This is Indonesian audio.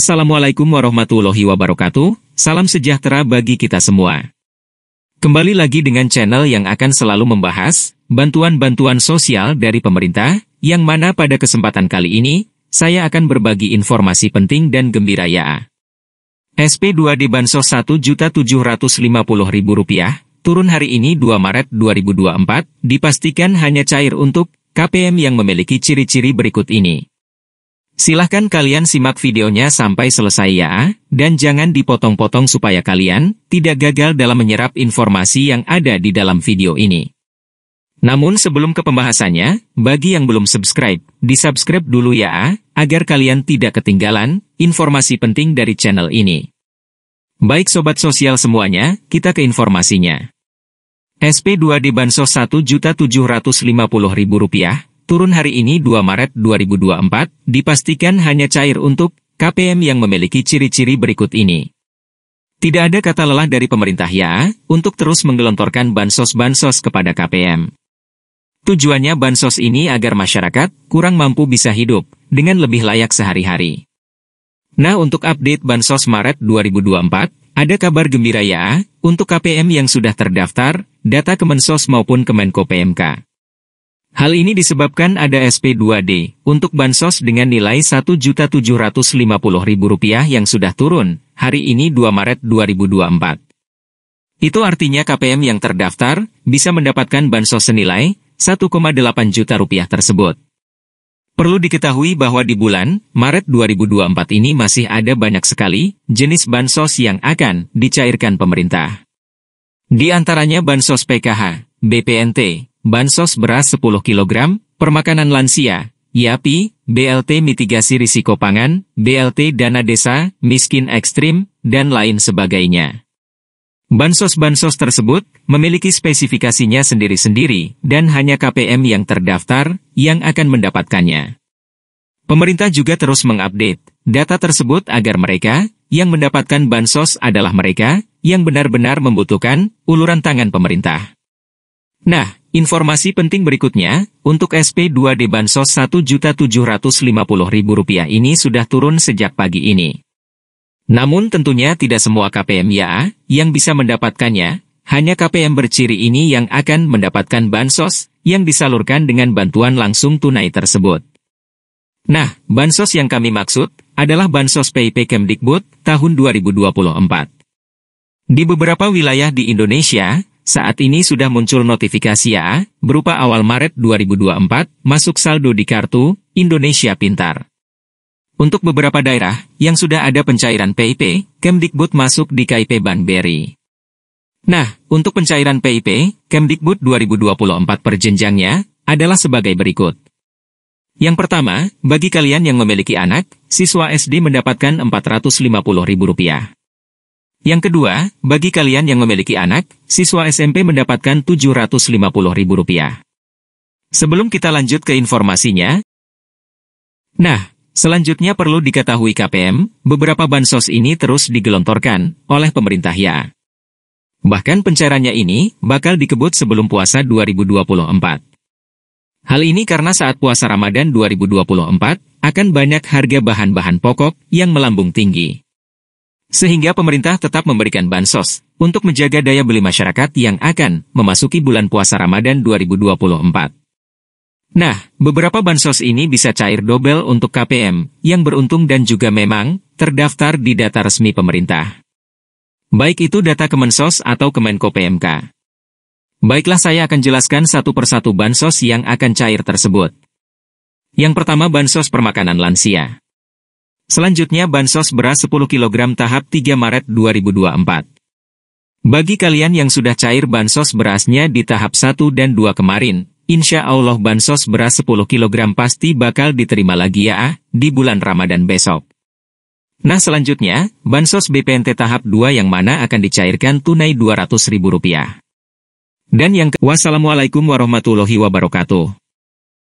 Assalamualaikum warahmatullahi wabarakatuh, salam sejahtera bagi kita semua. Kembali lagi dengan channel yang akan selalu membahas bantuan-bantuan sosial dari pemerintah, yang mana pada kesempatan kali ini, saya akan berbagi informasi penting dan gembira ya. sp 2 lima Bansos Rp1.750.000 turun hari ini 2 Maret 2024, dipastikan hanya cair untuk KPM yang memiliki ciri-ciri berikut ini. Silahkan kalian simak videonya sampai selesai ya, dan jangan dipotong-potong supaya kalian tidak gagal dalam menyerap informasi yang ada di dalam video ini. Namun sebelum ke pembahasannya, bagi yang belum subscribe, di subscribe dulu ya, agar kalian tidak ketinggalan informasi penting dari channel ini. Baik sobat sosial semuanya, kita ke informasinya. SP2D Bansos Rp1.750.000 turun hari ini 2 Maret 2024, dipastikan hanya cair untuk KPM yang memiliki ciri-ciri berikut ini. Tidak ada kata lelah dari pemerintah ya, untuk terus menggelontorkan bansos-bansos kepada KPM. Tujuannya bansos ini agar masyarakat kurang mampu bisa hidup dengan lebih layak sehari-hari. Nah untuk update Bansos Maret 2024, ada kabar gembira ya, untuk KPM yang sudah terdaftar, data Kemensos maupun Kemenko PMK. Hal ini disebabkan ada SP2D untuk bansos dengan nilai Rp1.750.000 yang sudah turun hari ini 2 Maret 2024. Itu artinya KPM yang terdaftar bisa mendapatkan bansos senilai 1,8 juta rupiah tersebut. Perlu diketahui bahwa di bulan Maret 2024 ini masih ada banyak sekali jenis bansos yang akan dicairkan pemerintah. Di antaranya bansos PKH, BPNT, bansos beras 10 kg, permakanan lansia, YAPI, BLT mitigasi risiko pangan, BLT dana desa, miskin ekstrim, dan lain sebagainya. Bansos-bansos tersebut memiliki spesifikasinya sendiri-sendiri dan hanya KPM yang terdaftar yang akan mendapatkannya. Pemerintah juga terus mengupdate data tersebut agar mereka yang mendapatkan bansos adalah mereka yang benar-benar membutuhkan uluran tangan pemerintah. Nah, Informasi penting berikutnya, untuk SP2D Bansos Rp1.750.000 ini sudah turun sejak pagi ini. Namun tentunya tidak semua KPM YA yang bisa mendapatkannya, hanya KPM berciri ini yang akan mendapatkan Bansos yang disalurkan dengan bantuan langsung tunai tersebut. Nah, Bansos yang kami maksud adalah Bansos PIP Kemdikbud tahun 2024. Di beberapa wilayah di Indonesia, saat ini sudah muncul notifikasi ya berupa awal Maret 2024, masuk saldo di kartu Indonesia Pintar. Untuk beberapa daerah yang sudah ada pencairan PIP, Kemdikbud masuk di KIP Banbury. Nah, untuk pencairan PIP, Kemdikbud 2024 perjenjangnya adalah sebagai berikut. Yang pertama, bagi kalian yang memiliki anak, siswa SD mendapatkan Rp450.000. Yang kedua, bagi kalian yang memiliki anak, siswa SMP mendapatkan Rp750.000. Sebelum kita lanjut ke informasinya, nah, selanjutnya perlu diketahui KPM, beberapa bansos ini terus digelontorkan oleh pemerintah ya. Bahkan pencairannya ini bakal dikebut sebelum puasa 2024. Hal ini karena saat puasa Ramadan 2024, akan banyak harga bahan-bahan pokok yang melambung tinggi. Sehingga pemerintah tetap memberikan bansos untuk menjaga daya beli masyarakat yang akan memasuki bulan puasa Ramadan 2024. Nah, beberapa bansos ini bisa cair dobel untuk KPM yang beruntung dan juga memang terdaftar di data resmi pemerintah. Baik itu data Kemensos atau Kemenko PMK. Baiklah saya akan jelaskan satu persatu bansos yang akan cair tersebut. Yang pertama bansos permakanan lansia. Selanjutnya Bansos beras 10 kg tahap 3 Maret 2024. Bagi kalian yang sudah cair Bansos berasnya di tahap 1 dan 2 kemarin, insya Allah Bansos beras 10 kg pasti bakal diterima lagi ya ah, di bulan Ramadan besok. Nah selanjutnya, Bansos BPNT tahap 2 yang mana akan dicairkan tunai Rp200.000. Dan yang ke Wassalamualaikum warahmatullahi wabarakatuh.